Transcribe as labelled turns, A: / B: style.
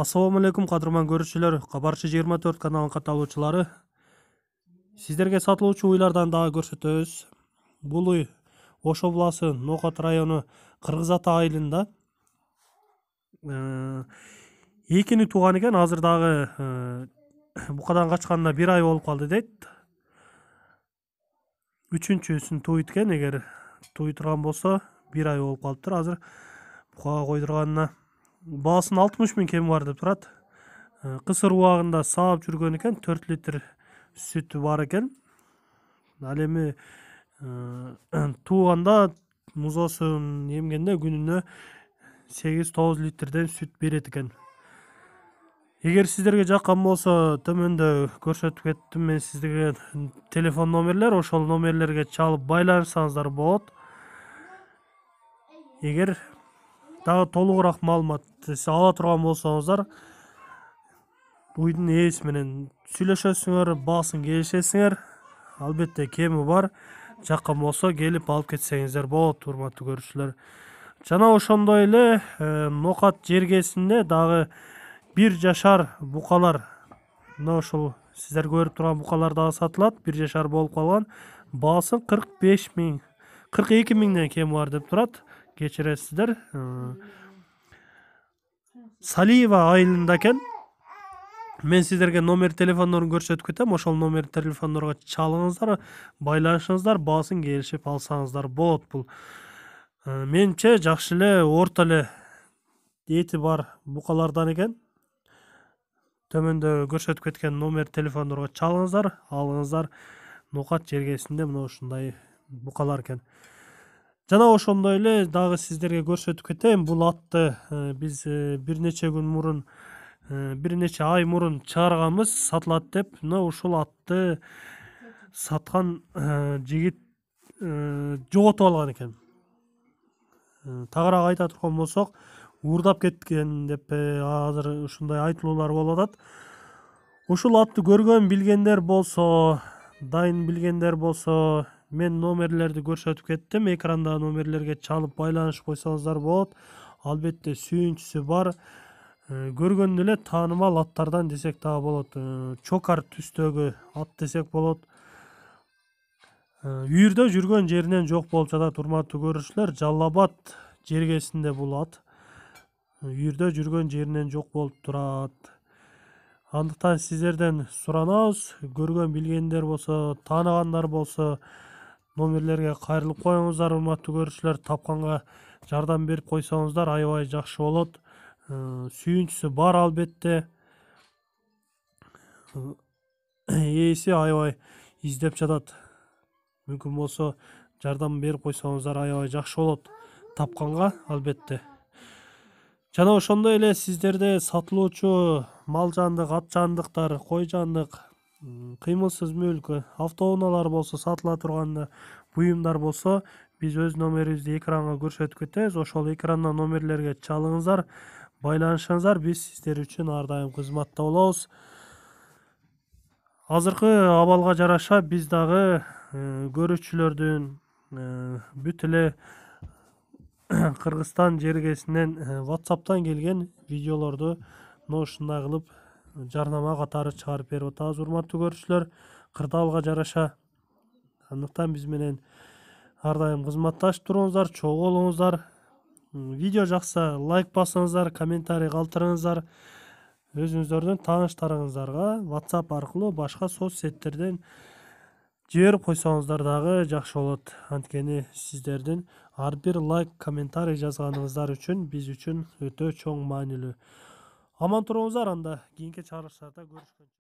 A: Ассаламу алейкум қадырман көрүүчүлөр кабарчы 24 төрт каналынын сіздерге сиздерге сатылуучу уйлардан дагы көрсөтөбүз бул уй ош обласы ноокат району кыргыз ата айылында экини ә, тууган экен азыр дагы ә, букадан качканына бир ай болуп калды дейт үчүнчүсүн тууйт экен эгер тууй турган болсо бир ай болуп калыптыр азыр букага койдурганына басын алтымыш мың кем бар деп тұрады э, қысыр уағында сағып жүрген екен төрт литр сүті бар екен ал эми тууганда музасын эмгенде күнүнө сегиз тогуз литрден сүт берет экен эгер сиздерге жаккан болсо төмөндө көрсөтүп кеттим мен сиздерге телефон номерлер ошол номерлерге чалып байланышсаңыздар болот эгер дагы толугураак маалымат ала болсоңуздар уйдун ээси менен сүйлөшөсүңөр басын келишесиңер албетте кемі бар жаккан болсо келип алып кетсеңиздер болот урматтуу көрүүчүлөр жана ошондой эле э, нокат жергесинде дагы бир жашар букалар мына ушул сиздер көрүп турган букалар дагы сатылат бир жашар болуп калган баасы кырк беш миң кырк эки миңден кеми бар деп турат кечиресиздер салиева айылында екен мен сіздерге номер телефондарын көрсөтүп кетем ошол номер телефондорго чалыңыздар байланышыңыздар баасын келишип алсаңыздар болот бул менимче жакшы эле орто эле эти бар букалардан экен төмөндө көрсөтүп кеткен номер телефондорго чалыңыздар алыңыздар нукат жергесинде мына ушундай букалар экен жана ошондой эле дагы сиздерге көрсөтүп кетейин бул атты э, биз э, бир нече күн мурун э, бир нече ай мурун чыгарганбыз сатылат деп мына ушул атты саткан жигит жоготуп алган экен тагыраак айта турган болсок уурдап кеткен деп азыр ушундай айтылуулар болуп атат ушул атты көргөн билгендер болсо дайын билгендер болсо мен номерлерді көрсөтүп кеттим экрандагы номерлерге чалып байланыш койсоңуздар болот албетте сүйүнчүсү бар көргөндө эле таанымал аттардан десек дагы болот чокар түстөгү ат десек болот үйүрдө жүргөн жеринен жок болуп жатат урматтуу көрүүчүлөр жалал жергесинде бул ат үйүрдө жүргөн жеринен жок болуп турат андыктан сиздерден суранабыз көргөн билгендер болсо тааныгандар болсо номерлерге кайрылып қойыңыздар урматтуу көрүүчүлөр тапканга жардам берип койсоңуздар аябай жакшы болот э, сүйүнчүсү бар албетте ээси аябай издеп жатат мүмкүн болсо жардам берип койсоңуздар аябай жакшы болот тапканга албетте жана ошондой эле сиздерде сатылуучу мал жандык ат жандыктар кой жандык кыймылсыз мүлк автоунаалар болсо сатыла турган буюмдар болсо биз өз номерибизди экранга көрсөтүп кетебиз ошол экрандагы номерлерге чалыңыздар байланышыңыздар биз сиздер үчүн ар дайым кызматта болобуз азыркы абалга жараша биз дагы э, көрүүчүлөрдүн э, бүт эле кыргызстан жергесинен э, whаtsapтан келген видеолорду мына ушундай кылып жарнама катары чыгарып берип атабыз урматтуу көрүүчүлөр кырдаалга жараша андыктан биз менен ар дайым кызматташып туруңуздар чогуу болуңуздар видео жакса лайк басыңыздар комментарий калтырыңыздар өзүңүздөрдүн тааныштарыңыздарга whatsapp аркылуу башка соц сеттерден жиберип койсоңуздар дагы жакшы болот анткени сиздердин ар бир лайк комментарий жазганыңыздар үчүн биз үчүн өтө чоң маанилүү Aman, Hamantronuza aranda giyinke çağrışlarda görüşmek